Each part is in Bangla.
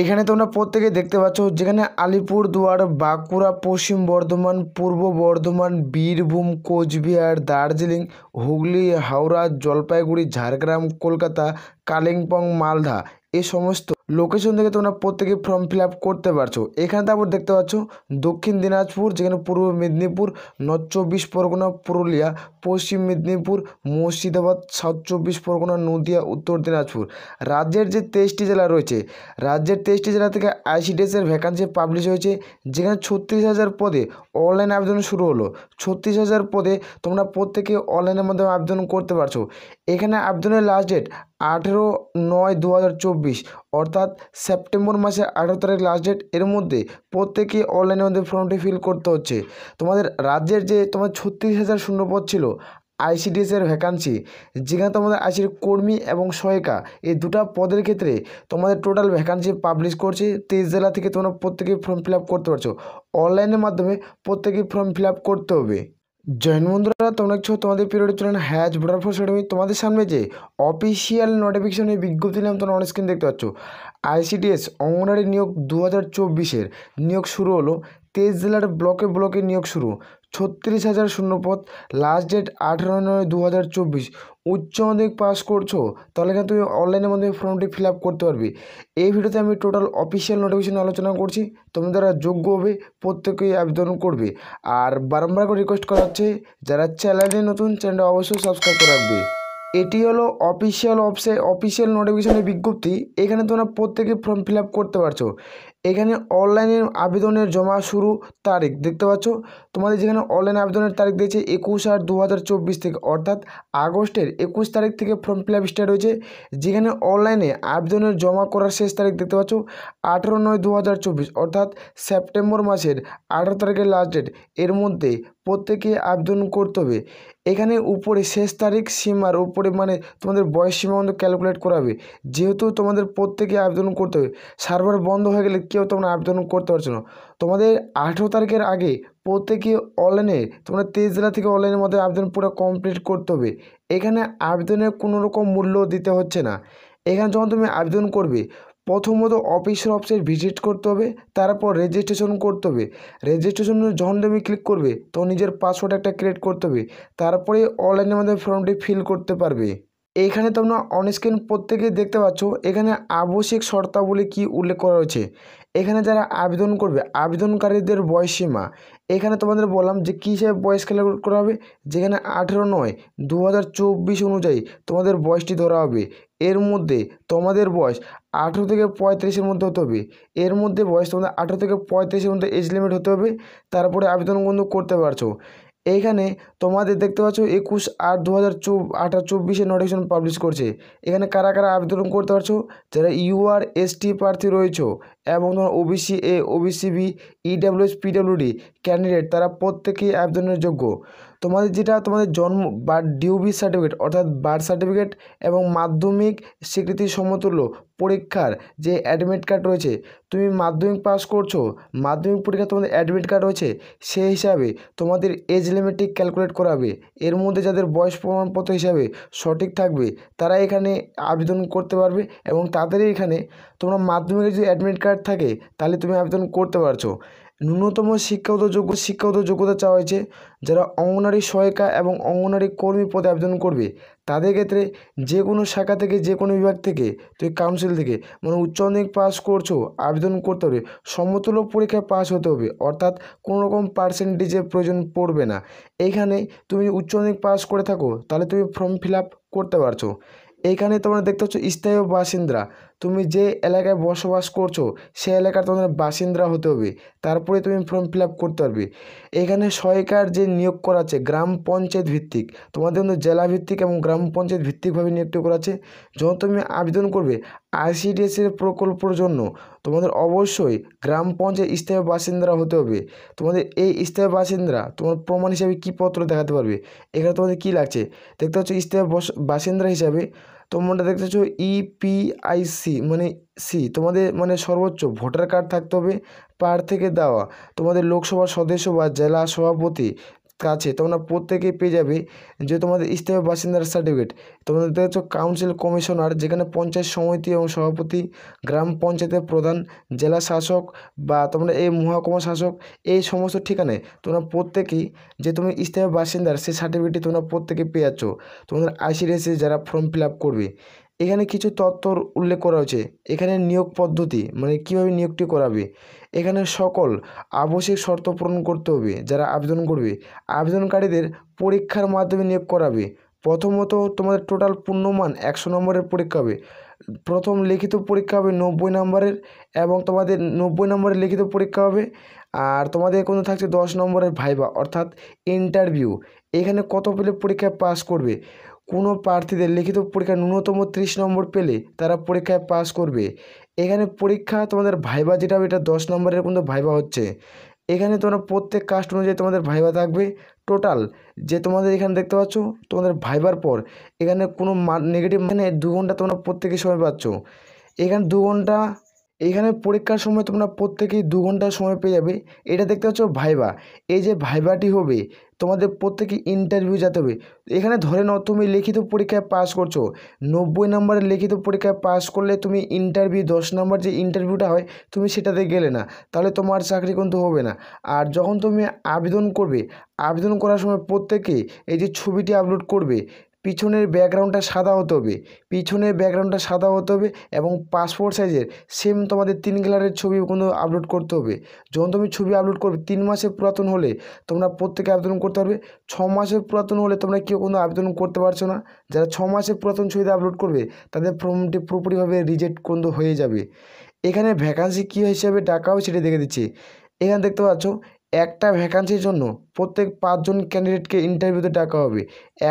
এখানে তোমরা প্রত্যেকে দেখতে পাচ্ছ যেখানে আলিপুরদুয়ার বাঁকুড়া পশ্চিম বর্ধমান পূর্ব বর্ধমান বীরভূম কোচবিহার দার্জিলিং হুগলি হাওড়া জলপাইগুড়ি ঝাড়গ্রাম কলকাতা কালিম্পং মালদা এ সমস্ত লোকেশন থেকে তোমরা প্রত্যেকে ফর্ম ফিল করতে পারছো এখানে তারপর দেখতে পাচ্ছ দক্ষিণ দিনাজপুর যেখানে পূর্ব মেদিনীপুর নর্থ চব্বিশ পরগনা পুরুলিয়া পশ্চিম মেদিনীপুর মুর্শিদাবাদ সাউথ চব্বিশ পরগনা নদিয়া উত্তর দিনাজপুর রাজ্যের যে তেইশটি জেলা রয়েছে রাজ্যের তেইশটি জেলা থেকে আইসিডিএসের ভ্যাকান্সি পাবলিশ হয়েছে যেখানে ছত্রিশ হাজার পদে অনলাইন আবেদন শুরু হলো ছত্রিশ হাজার পদে তোমরা প্রত্যেকে অনলাইনের মাধ্যমে আবেদন করতে পারছো এখানে আবেদনের লাস্ট ডেট আঠেরো নয় দু হাজার চব্বিশ অর্থাৎ সেপ্টেম্বর মাসের আঠেরো তারিখ লাস্ট ডেট এর মধ্যে প্রত্যেকেই অনলাইনের মধ্যে ফর্মটি ফিল করতে হচ্ছে তোমাদের রাজ্যের যে তোমার ছত্রিশ হাজার শূন্যপদ ছিল আইসিডিএসের ভ্যাকান্সি যেখানে তোমাদের আইসির কর্মী এবং সহায়িকা এই দুটা পদের ক্ষেত্রে তোমাদের টোটাল ভ্যাকান্সি পাবলিশ করছে তেইশ জেলা থেকে তোমরা প্রত্যেকেই ফর্ম ফিল আপ করতে পারছো অনলাইনের মাধ্যমে প্রত্যেকেই ফর্ম ফিল আপ করতে হবে জয়েন বন্ধুরা তোমরা ছো তোমাদের পিরিয়ড চলেন ভোটার ভোডারফোর্স একাডেমি তোমাদের সামনে যে অফিসিয়াল নোটিফিকেশনের বিজ্ঞপ্তি নাম তোমরা অনেক স্ক্রিন দেখতে পাচ্ছ আইসিডিএস অঙ্গনারী নিয়োগ দু হাজার চব্বিশের নিয়োগ শুরু হলো তেইশ জেলার ব্লকে ব্লকে নিয়োগ শুরু ছত্রিশ হাজার শূন্যপথ লাস্ট ডেট আঠেরো নয় দু হাজার চব্বিশ উচ্চ মাধ্যমিক পাস করছো তাহলে কিন্তু তুমি অনলাইনের মাধ্যমে ফর্মটি ফিল করতে পারবে এই ভিডিওতে আমি টোটাল অফিসিয়াল নোটিফিকেশন আলোচনা করছি তুমি যারা যোগ্য হবে প্রত্যেকেই আবেদন করবে আর বারংবার করে রিকোয়েস্ট করা হচ্ছে যারা চ্যানেলে নতুন চ্যানেলটা অবশ্যই সাবস্ক্রাইব করে রাখবে এটি হলো অফিসিয়াল অফসে অফিসিয়াল নোটিফিকেশনের বিজ্ঞপ্তি এখানে তোমরা প্রত্যেকে ফর্ম ফিল করতে পারছো এখানে অনলাইনে আবেদনের জমা শুরু তারিখ দেখতে পাচ্ছ তোমাদের যেখানে অনলাইন আবেদনের তারিখ দিয়েছে একুশ আট দু থেকে অর্থাৎ আগস্টের একুশ তারিখ থেকে ফর্ম ফিল আপ স্টার্ট হয়েছে যেখানে অনলাইনে আবেদনের জমা করার শেষ তারিখ দেখতে পাচ্ছ আঠেরো নয় দু অর্থাৎ সেপ্টেম্বর মাসের আঠেরো তারিখের লাস্ট ডেট এর মধ্যে প্রত্যেকে আবেদন করতে হবে এখানে উপরে শেষ তারিখ সীমার উপরে মানে তোমাদের বয়স সীমা বন্ধ ক্যালকুলেট করাবে যেহেতু তোমাদের প্রত্যেকে আবেদন করতে হবে সার্ভার বন্ধ হয়ে গেলে কি কেউ তোমরা আবেদন করতে পারছো না তোমাদের আঠেরো তারিখের আগে প্রত্যেকে অনলাইনে তোমরা তেইশ জেলা থেকে অনলাইনের মধ্যে আবেদন পুরো কমপ্লিট করতে হবে এখানে আবেদনের কোনো রকম মূল্য দিতে হচ্ছে না এখানে যখন তুমি আবেদন করবে প্রথমত অফিসের অফিসের ভিজিট করতে হবে তারপর রেজিস্ট্রেশন করতে হবে রেজিস্ট্রেশন যখন তুমি ক্লিক করবে তখন নিজের পাসওয়ার্ড একটা ক্রিয়েট করতে হবে তারপরে অনলাইনের মধ্যে ফর্মটি ফিল করতে পারবে এইখানে তোমরা অনস্ক্রিন প্রত্যেকেই দেখতে পাচ্ছ এখানে আবশ্যিক শর্তাবলী কি উল্লেখ করা রয়েছে এখানে যারা আবেদন করবে আবেদনকারীদের বয়সীমা এখানে তোমাদের বললাম যে কী হিসাবে বয়স ক্যালকুলেট করা হবে যেখানে আঠেরো নয় দু অনুযায়ী তোমাদের বয়সটি ধরা হবে এর মধ্যে তোমাদের বয়স আঠেরো থেকে পঁয়ত্রিশের মধ্যে হতে হবে এর মধ্যে বয়স তোমাদের আঠেরো থেকে পঁয়ত্রিশের মধ্যে এজ লিমিট হতে হবে তারপরে আবেদন বন্ধু করতে পারছো এইখানে তোমাদের দেখতে পাচ্ছ একুশ আট দু হাজার চব আঠার চব্বিশে নোটিফিকেশন পাবলিশ করছে এখানে কারা কারা আবেদন করতে পারছো যারা ইউআর এসটি প্রার্থী রয়েছে এবং তোমার OBC A OBC B EWS PWD candidate তারা প্রত্যেকেই আবেদনের যোগ্য তোমাদের যেটা তোমাদের জন্ম বা ডিউবি সার্টিফিকেট অর্থাৎ বার্থ সার্টিফিকেট এবং মাধ্যমিক স্বীকৃতি সমতুল্য পরীক্ষার যে অ্যাডমিট কার্ড রয়েছে তুমি মাধ্যমিক পাস করছো মাধ্যমিক পরীক্ষা তোমাদের অ্যাডমিট কার্ড রয়েছে সেই হিসাবে তোমাদের এজ লিমিটটি ক্যালকুলেট করাবে এর মধ্যে যাদের বয়স প্রমাণপত্র হিসাবে সঠিক থাকবে তারা এখানে আবেদন করতে পারবে এবং তাদের এখানে তোমরা মাধ্যমিকের যদি অ্যাডমিট কার্ড থাকে তাহলে তুমি আবেদন করতে পারছো ন্যূনতম শিক্ষাগত যোগ্য শিক্ষাগত যোগ্যতা চাওয়া হয়েছে যারা অঙ্গনারী সহায়িকা এবং অঙ্গনারী কর্মী পদে আবেদন করবে তাদের ক্ষেত্রে যে কোনো শাখা থেকে যে কোনো বিভাগ থেকে তুই কাউন্সিল থেকে মানে উচ্চ মাধ্যমিক পাস করছো আবেদন করতে হবে সমতুল্য পরীক্ষায় পাস হতে হবে অর্থাৎ কোনো রকম পার্সেন্টেজের প্রয়োজন পড়বে না এইখানে তুমি উচ্চ মাধ্যমিক পাস করে থাকো তাহলে তুমি ফর্ম ফিল করতে পারছো এইখানে তোমরা দেখতে পাচ্ছ স্থায়ী বাসিন্দা তুমি যে এলাকায় বসবাস করছো সে এলাকার তোমাদের বাসিন্দা হতে হবে তারপরে তুমি ফর্ম ফিল আপ করতে পারবে এখানে সরকার যে নিয়োগ করা আছে গ্রাম পঞ্চায়েত ভিত্তিক তোমাদের জেলা ভিত্তিক এবং গ্রাম পঞ্চায়েত ভিত্তিকভাবে নিয়োগ করা আছে যখন তুমি আবেদন করবে আইসিডিএসের প্রকল্পর জন্য তোমাদের অবশ্যই গ্রাম পঞ্চায়েত স্থায়ী বাসিন্দারা হতে হবে তোমাদের এই স্থায়ী বাসিন্দারা তোমার প্রমাণ হিসাবে কী পত্র দেখাতে পারবে এখানে তোমাদের কী লাগছে দেখতে হচ্ছে স্থায়ী বাসিন্দা হিসাবে তোমরা দেখতেছ ইপিআইসি e মানে সি তোমাদের মানে সর্বোচ্চ ভোটার কার্ড থাকতে হবে পার থেকে দেওয়া তোমাদের লোকসভা সদস্য বা জেলা সভাপতি কাছে তোমরা প্রত্যেকেই পেয়ে যাবে যে তোমাদের স্থায়ী বাসিন্দার সার্টিফিকেট তোমাদের দেখছো কাউন্সিল কমিশনার যেখানে পঞ্চায়েত সমিতি এবং সভাপতি গ্রাম পঞ্চায়েতের প্রধান জেলা শাসক বা তোমরা এই মহাকুমা শাসক এই সমস্ত ঠিকানায় তোমরা প্রত্যেকেই যে তুমি স্থায়ী বাসিন্দার সেই সার্টিফিকেটটি তোমরা প্রত্যেকে পেয়ে যাচ্ছ তোমাদের আইসিডিএসে যারা ফর্ম ফিল আপ করবে এখানে কিছু তত্ত্বর উল্লেখ করা হয়েছে এখানে নিয়োগ পদ্ধতি মানে কিভাবে নিয়োগটি করাবে এখানে সকল আবশ্যিক শর্ত পূরণ করতে হবে যারা আবেদন করবে আবেদনকারীদের পরীক্ষার মাধ্যমে নিয়োগ করাবে প্রথমত তোমাদের টোটাল পূর্ণমান একশো নম্বরের পরীক্ষা হবে প্রথম লিখিত পরীক্ষা হবে নব্বই নম্বরের এবং তোমাদের নব্বই নম্বরের লিখিত পরীক্ষা হবে আর তোমাদের কোনো থাকছে দশ নম্বরের ভাইবা অর্থাৎ ইন্টারভিউ এখানে কত পেলে পরীক্ষায় পাস করবে কোনো প্রার্থীদের লিখিত পরীক্ষা ন্যূনতম ত্রিশ নম্বর পেলে তারা পরীক্ষায় পাশ করবে এখানে পরীক্ষা তোমাদের ভাইবা যেটা হবে এটা দশ নম্বরের কিন্তু ভাইবা হচ্ছে এখানে তোমরা প্রত্যেক কাস্ট অনুযায়ী তোমাদের ভাইবা থাকবে টোটাল যে তোমাদের এখানে দেখতে পাচ্ছ তোমাদের ভাইবার পর এখানে কোনো নেগেটিভ মানে দু ঘন্টা তোমরা প্রত্যেকের সময় পাচ্ছ এখানে দু ঘন্টা এইখানে পরীক্ষার সময় তোমরা প্রত্যেকেই দু ঘন্টা সময় পেয়ে যাবে এটা দেখতে পাচ্ছ ভাইবা এই যে ভাইবাটি হবে তোমাদের প্রত্যেকে ইন্টারভিউ যেতে হবে এখানে ধরে নাও তুমি লিখিত পরীক্ষায় পাস করছো নব্বই নম্বরের লিখিত পরীক্ষায় পাস করলে তুমি ইন্টারভিউ দশ নম্বর যে ইন্টারভিউটা হয় তুমি সেটাতে গেলে না তাহলে তোমার চাকরি কিন্তু হবে না আর যখন তুমি আবেদন করবে আবেদন করার সময় প্রত্যেকে এই যে ছবিটি আপলোড করবে পিছনের ব্যাকগ্রাউন্ডটা সাদা হতে হবে পিছনের ব্যাকগ্রাউন্ডটা সাদা হতে হবে এবং পাসপোর্ট সাইজের সেম তোমাদের তিন কালারের ছবি কোনো আপলোড করতে হবে যখন তুমি ছবি আপলোড করবে তিন মাসের পুরাতন হলে তোমরা প্রত্যেকে আবেদন করতে পারবে ছ মাসের পুরাতন হলে তোমরা কেউ কোনো আবেদন করতে পারছো না যারা ছ মাসের পুরাতন ছবিতে আপলোড করবে তাদের ফর্মটি পুরোপুরিভাবে রিজেক্ট কোন হয়ে যাবে এখানে ভ্যাকান্সি কী হিসাবে ডাকা হবে সেটা দেখে দিচ্ছি এখানে দেখতে পাচ্ছ একটা ভ্যাকান্সির জন্য প্রত্যেক পাঁচজন ক্যান্ডিডেটকে ইন্টারভিউতে ডাকা হবে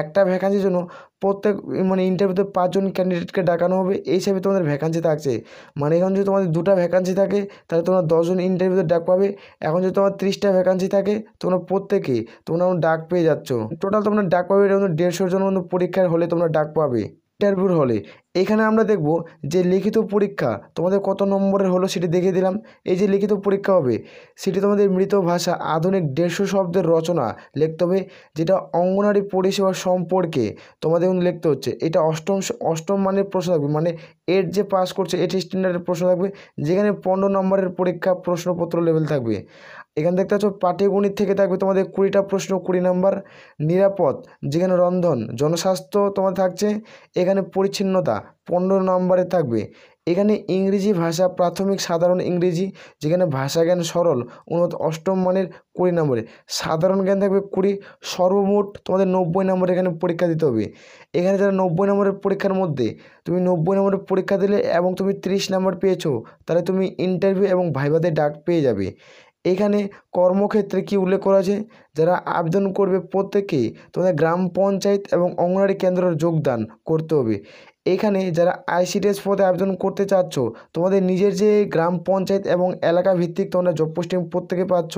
একটা ভ্যাকান্সির জন্য প্রত্যেক মানে ইন্টারভিউতে পাঁচজন ক্যান্ডিডেটকে ডাকানো হবে এই হিসাবে তোমাদের ভ্যাকান্সি থাকছে মানে এখন যদি তোমাদের দুটা ভ্যাকান্সি থাকে তাহলে তোমরা দশজন ইন্টারভিউতে ডাক পাবে এখন যদি তোমার ত্রিশটা ভ্যাকান্সি থাকে তোমরা প্রত্যেকে তোমরা ডাক পেয়ে যাচ্ছ টোটাল তোমরা ডাক পাবে দেড়শো জন পরীক্ষার হলে তোমরা ডাক পাবে ইন্টারভিউর হলে এখানে আমরা দেখব যে লিখিত পরীক্ষা তোমাদের কত নম্বরের হলো সেটি দেখিয়ে দিলাম এই যে লিখিত পরীক্ষা হবে সেটি তোমাদের মৃত ভাষা আধুনিক দেড়শো শব্দের রচনা লিখতে হবে যেটা অঙ্গনারী পরিষেবা সম্পর্কে তোমাদের লিখতে হচ্ছে এটা অষ্টম অষ্টম মানের প্রশ্ন থাকবে মানে এর যে পাস করছে এটি স্ট্যান্ডার্ডের প্রশ্ন থাকবে যেখানে পনেরো নম্বরের পরীক্ষা প্রশ্নপত্র লেভেল থাকবে এখানে দেখতে পাচ্ছ পাটিগণিত থেকে থাকবে তোমাদের কুড়িটা প্রশ্ন কুড়ি নম্বর নিরাপদ যেখানে রন্ধন জনস্বাস্থ্য তোমার থাকছে এখানে পরিচ্ছিন্নতা পনেরো নম্বরে থাকবে এখানে ইংরেজি ভাষা প্রাথমিক সাধারণ ইংরেজি যেখানে ভাষা জ্ঞান সরল উন্নত অষ্টম মানের কুড়ি নম্বরে সাধারণ জ্ঞান থাকবে কুড়ি সর্বমোট তোমাদের নব্বই নম্বরে এখানে পরীক্ষা দিতে হবে এখানে যারা নব্বই নম্বরের পরীক্ষার মধ্যে তুমি নব্বই নম্বরের পরীক্ষা দিলে এবং তুমি ত্রিশ নম্বর পেয়েছো তাহলে তুমি ইন্টারভিউ এবং ভাইভাতে ডাক পেয়ে যাবে এখানে কর্মক্ষেত্রে কি উল্লেখ করা আছে যারা আবেদন করবে প্রত্যেকে তোমাদের গ্রাম পঞ্চায়েত এবং অঙ্গনওয়াড়ি কেন্দ্রের যোগদান করতে হবে এখানে যারা আইসিডিএস পদে আবেদন করতে চাচ্ছ তোমাদের নিজের যে গ্রাম পঞ্চায়েত এবং এলাকা ভিত্তিক তোমরা জব পোস্টিং প্রত্যেকে পাচ্ছ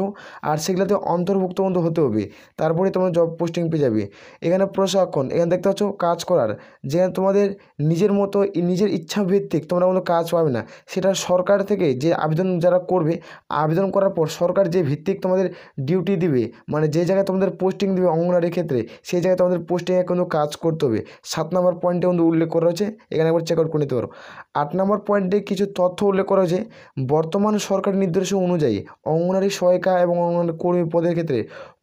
আর সেগুলোতে অন্তর্ভুক্ত বন্ধু হতে হবে তারপরে তোমরা জব পোস্টিং পেয়ে যাবে এখানে প্রশাসন এখানে দেখতে পাচ্ছ কাজ করার যেখানে তোমাদের নিজের মতো নিজের ইচ্ছা ভিত্তিক তোমরা কোনো কাজ পাবে না সেটা সরকার থেকে যে আবেদন যারা করবে আবেদন করার পর সরকার যে ভিত্তিক তোমাদের ডিউটি দিবে মানে যে জায়গায় তোমাদের পোস্টিং দিবে অঙ্গনারীর ক্ষেত্রে সেই জায়গায় তোমাদের পোস্টিংয়ে কোনো কাজ করতে হবে সাত নম্বর পয়েন্টে কিন্তু উল্লেখ করা রয়েছে এখানে একবার চেক আউট করে নিতে পারো আট নম্বর পয়েন্টে কিছু তথ্য উল্লেখ করা হয়েছে বর্তমান সরকার নির্দেশ অনুযায়ী অঙ্গনারী সহায়িকা এবং অঙ্গনারী কর্মী পদের ক্ষেত্রে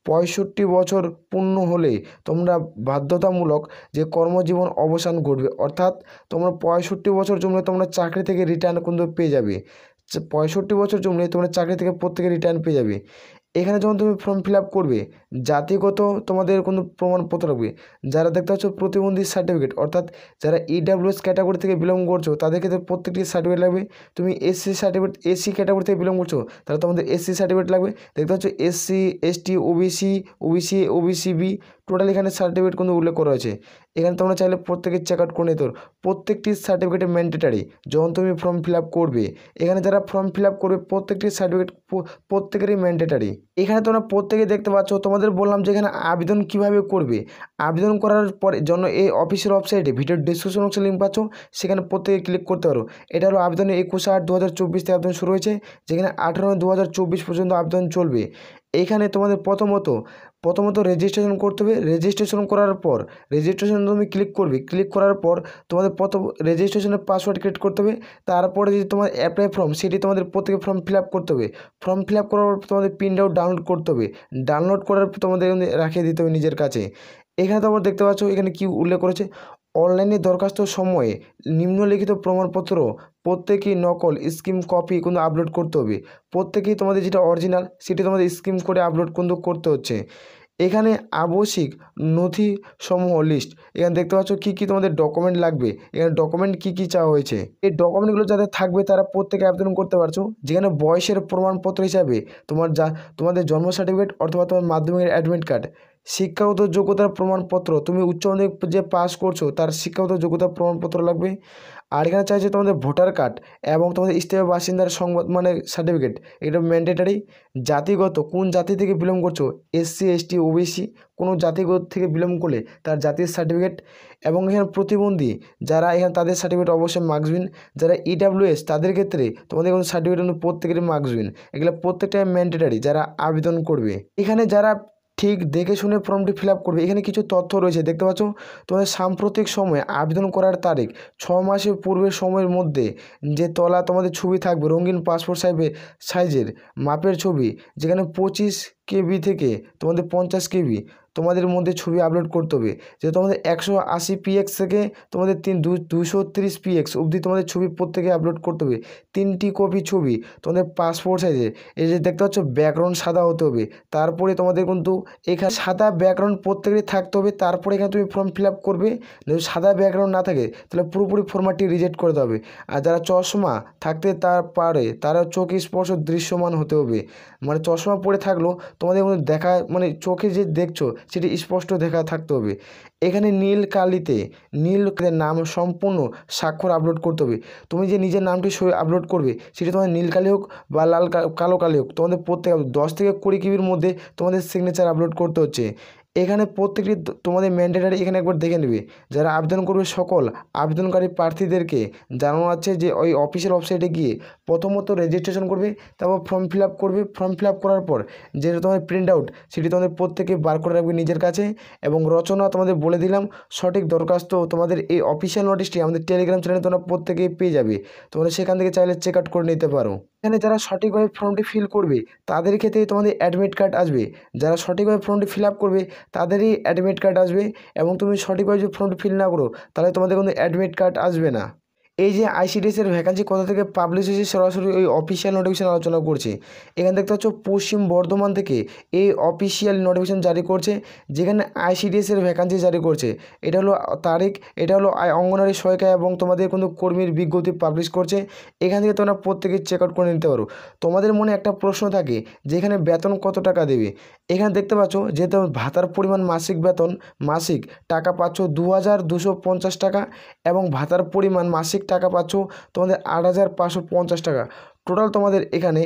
পঁয়ষট্টি বছর পূর্ণ হলে তোমরা বাধ্যতামূলক যে কর্মজীবন অবসান ঘটবে অর্থাৎ তোমরা পঁয়ষট্টি বছর জমলে তোমরা চাকরি থেকে রিটার্ন কিন্তু পেয়ে যাবে পঁয়ষট্টি বছর জমলে তোমরা চাকরি থেকে প্রত্যেকে রিটার্ন পেয়ে যাবে এখানে যখন তুমি ফর্ম ফিল করবে জাতিগত তোমাদের কোনো প্রমাণপত্র লাগবে যারা দেখতে পাচ্ছ প্রতিবন্ধী সার্টিফিকেট অর্থাৎ যারা ইডাব্লিউএস e ক্যাটাগরি থেকে বিলং করছো তাদের ক্ষেত্রে প্রত্যেকটি সার্টিফিকেট লাগবে তুমি এসসি সার্টিফিকেট এসসি ক্যাটাগরি থেকে বিলং করছো তাহলে তোমাদের এসসি সার্টিফিকেট লাগবে দেখতে পাচ্ছ SC ST OBC OBC OBC B total এখানে সার্টিফিকেট কিন্তু উল্লেখ করা হয়েছে এখানে তোমরা চাইলে প্রত্যেকের চেক আউট করে নিতে পারো প্রত্যেকটি সার্টিফিকেট ম্যান্ডেটারি যখন তুমি ফর্ম ফিল করবে এখানে যারা ফর্ম ফিল করবে প্রত্যেকটি সার্টিফিকেট প্রত্যেকেরই ম্যান্ডেটারি এখানে তোমরা প্রত্যেকে দেখতে পাচ্ছ তোমাদের বললাম যে এখানে আবেদন কিভাবে করবে আবেদন করার পরে জন্য এই অফিসের ওয়েবসাইটে ভিডিওর ডিসক্রিপশন অংশে লিঙ্ক পাচ্ছ সেখানে প্রত্যেকে ক্লিক করতে পারো এটা হলো আবেদন একুশ আট দু হাজার চব্বিশ থেকে আবেদন শুরু হয়েছে যেখানে আঠারো দু হাজার চব্বিশ পর্যন্ত আবেদন চলবে এখানে তোমাদের প্রথমত প্রথমত রেজিস্ট্রেশন করতে হবে রেজিস্ট্রেশন করার পর রেজিস্ট্রেশন তুমি ক্লিক করবে ক্লিক করার পর তোমাদের প্রথম রেজিস্ট্রেশনের পাসওয়ার্ড ক্রিয়েট করতে হবে তারপরে যদি তোমার অ্যাপ্লাই ফর্ম সেটি তোমাদের প্রত্যেকে ফর্ম ফিল করতে হবে ফর্ম ফিল করার পর তোমাদের প্রিন্ট আউট ডাউনলোড করতে হবে ডাউনলোড করার পর তোমাদের রাখিয়ে দিতে হবে নিজের কাছে এখানে তোমরা দেখতে পাচ্ছ এখানে কি উল্লেখ করেছে অনলাইনে দরখাস্ত সময়ে নিম্নলিখিত প্রমাণপত্র প্রত্যেকেই নকল স্কিম কপি কিন্তু আপলোড করতে হবে প্রত্যেকেই তোমাদের যেটা অরিজিনাল সেটি তোমাদের স্কিম করে আপলোড কিন্তু করতে হচ্ছে এখানে আবশ্যিক নথিসমূহ লিস্ট এখানে দেখতে পাচ্ছ কী কী তোমাদের ডকুমেন্ট লাগবে এখানে ডকুমেন্ট কী কী চাওয়া হয়েছে এই ডকুমেন্টগুলো যাদের থাকবে তারা প্রত্যেকে আবেদন করতে পারছো যেখানে বয়সের প্রমাণপত্র হিসাবে তোমার যা তোমাদের জন্ম সার্টিফিকেট অথবা তোমার মাধ্যমিকের অ্যাডমিট কার্ড শিক্ষাগত যোগ্যতার প্রমাণপত্র তুমি উচ্চ মাধ্যমিক যে পাস করছো তার শিক্ষাগত যোগ্যতার প্রমাণপত্র লাগবে আর এখানে চাইছে তোমাদের ভোটার কার্ড এবং তোমাদের স্থায়ী বাসিন্দার সংবাদ মানে সার্টিফিকেট এটা ম্যান্ডেটারি জাতিগত কোন জাতি থেকে বিলং করছো এসসি এসটি ওবিসি কোনো জাতিগত থেকে বিলং করলে তার জাতির সার্টিফিকেট এবং এখানে প্রতিবন্ধী যারা এখানে তাদের সার্টিফিকেট অবশ্যই মার্কসবিন যারা ইডাব্লিউএস e তাদের ক্ষেত্রে তোমাদের কোনো সার্টিফিকেট প্রত্যেকেরই মার্কসবিন এগুলো প্রত্যেকটাই ম্যান্ডেটারি যারা আবেদন করবে এখানে যারা ঠিক দেখে শুনে ফর্মটি ফিল করবে এখানে কিছু তথ্য রয়েছে দেখতে পাচ্ছ তোমাদের সাম্প্রতিক সময়ে আবেদন করার তারিখ ছ মাসের পূর্বের সময়ের মধ্যে যে তলা তোমাদের ছবি থাকবে রঙিন পাসপোর্ট সাইজে সাইজের মাপের ছবি যেখানে পঁচিশ কেবি থেকে তোমাদের পঞ্চাশ কেবি তোমাদের মধ্যে ছবি আপলোড করতে হবে যে তোমাদের একশো আশি পিএক্স থেকে তোমাদের তিন দুশো তিরিশ পিএক্স অবধি তোমাদের ছবি প্রত্যেকে আপলোড করতে হবে তিনটি কপি ছবি তোমাদের পাসপোর্ট সাইজে এই যে দেখতে পাচ্ছ ব্যাকগ্রাউন্ড সাদা হতে হবে তারপরে তোমাদের কিন্তু এখানে সাদা ব্যাকগ্রাউন্ড প্রত্যেকেরই থাকতে হবে তারপরে এখানে তুমি ফর্ম ফিল আপ করবে যদি সাদা ব্যাকগ্রাউন্ড না থাকে তাহলে পুরোপুরি ফর্মাটি রিজেক্ট করতে হবে আর যারা চশমা থাকতে তার পারে তারা চোখ স্পর্শ দৃশ্যমান হতে হবে মানে চশমা পরে থাকলো তোমাদের দেখা মানে চোখে যে দেখছো সেটি স্পষ্ট দেখা থাকতে হবে এখানে নীল কালিতে নীল নাম সম্পূর্ণ স্বাক্ষর আপলোড করতে হবে তুমি যে নিজের নামটি সই আপলোড করবে সেটি তোমার নীল কালি হোক বা লাল কালো কালি হোক তোমাদের প্রত্যেক দশ থেকে কুড়ি কিবির মধ্যে তোমাদের সিগনেচার আপলোড করতে হচ্ছে এখানে প্রত্যেকটি তোমাদের ম্যান্ডেটারি এখানে একবার দেখে নেবে যারা আবেদন করবে সকল আবেদনকারী প্রার্থীদেরকে জানানো আছে যে ওই অফিসের ওয়েবসাইটে গিয়ে প্রথমত রেজিস্ট্রেশন করবে তারপর ফর্ম ফিল করবে ফর্ম ফিল করার পর যেটা তোমাদের প্রিন্ট আউট সেটি তোমাদের প্রত্যেকে বার করে রাখবে নিজের কাছে এবং রচনা তোমাদের বলে দিলাম সঠিক দরখাস্ত তোমাদের এই অফিসিয়াল নোটিশটি আমাদের টেলিগ্রাম চ্যানেলে তোমরা প্রত্যেকেই পেয়ে যাবে তোমরা সেখান থেকে চাইলে চেক আউট করে নিতে পারো এখানে যারা সঠিকভাবে ফর্মটি ফিল করবে তাদের ক্ষেত্রে তোমাদের অ্যাডমিট কার্ড আসবে যারা সঠিকভাবে ফর্মটি ফিল করবে তাদেরই অ্যাডমিট কার্ড আসবে এবং তুমি সঠিকভাবে যদি ফর্মটি ফিল না করো তাহলে তোমাদের কোনো অ্যাডমিট কার্ড আসবে না এই যে আইসিডিএসের ভ্যাকান্সি কোথা থেকে পাবলিশ হয়েছে সরাসরি ওই অফিসিয়াল নোটিফিকেশন আলোচনা করছে এখানে দেখতে পাচ্ছ পশ্চিম বর্ধমান থেকে এই অফিসিয়াল নোটিফিকেশন জারি করছে যেখানে আইসিডিএসের ভ্যাকান্সি জারি করছে এটা হলো তারিখ এটা হলো অঙ্গনারী সহায়িকা এবং তোমাদের কিন্তু কর্মীর বিজ্ঞপ্তি পাবলিশ করছে এখান থেকে তোমরা প্রত্যেকে চেক আউট করে নিতে পারো তোমাদের মনে একটা প্রশ্ন থাকে যেখানে বেতন কত টাকা দেবে এখানে দেখতে পাচ্ছ যে তোমার ভাতার পরিমাণ মাসিক বেতন মাসিক টাকা পাচ্ছ দু টাকা এবং ভাতার পরিমাণ মাসিক টাকা পাচ্ছ তোমাদের আট হাজার পাঁচশো পঞ্চাশ টাকা টোটাল তোমাদের এখানে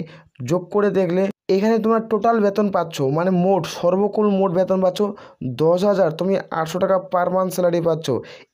যোগ করে দেখলে এখানে তোমরা টোটাল বেতন পাচ্ছ মানে মোট সর্বকুল মোট বেতন পাচ্ছ দশ হাজার তুমি আটশো টাকা পার মান্থ স্যালারি পাচ্ছ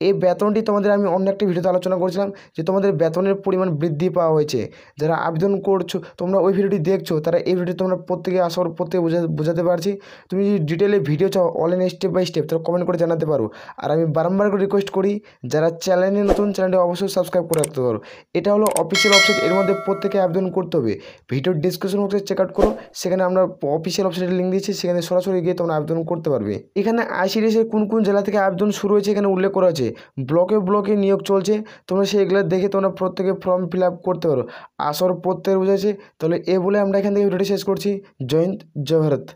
এই বেতনটি তোমাদের আমি অন্য একটি ভিডিওতে আলোচনা করেছিলাম যে তোমাদের বেতনের পরিমাণ বৃদ্ধি পাওয়া হয়েছে যারা আবেদন করছো তোমরা ওই ভিডিওটি দেখছো তারা এই ভিডিও তোমরা প্রত্যেকে আসার করি প্রত্যেকে বোঝাতে পারছি তুমি যদি ডিটেলে ভিডিও চাও অনলাইন স্টেপ বাই স্টেপ তারা কমেন্ট করে জানাতে পারো আর আমি বারম্বার করে রিকোয়েস্ট করি যারা চ্যানেলে নতুন চ্যানেলটি অবশ্যই সাবস্ক্রাইব করে রাখতে পারো এটা হলো অফিসিয়াল অফিস এর মধ্যে প্রত্যেকে আবেদন করতে হবে ভিডিওর ডিসক্রিপশন বক্সে চেক আউট করো সেখানে আমরা অফিসিয়াল ওয়েবসাইটে লিঙ্ক দিয়েছি সেখানে সরাসরি গিয়ে তোমরা আবেদন করতে পারবে এখানে আইসিডিএসের কোন কোন জেলা থেকে আবেদন শুরু হয়েছে এখানে উল্লেখ করা আছে ব্লকে ব্লকে নিয়োগ চলছে তোমরা সেইগুলো দেখে তোমরা প্রত্যেকে ফর্ম ফিল করতে পারো আসর প্রত্যেক বুঝেছে তাহলে এ বলে আমরা এখান থেকে ভিডিওটি শেষ করছি জয়ন্ত জয় ভারত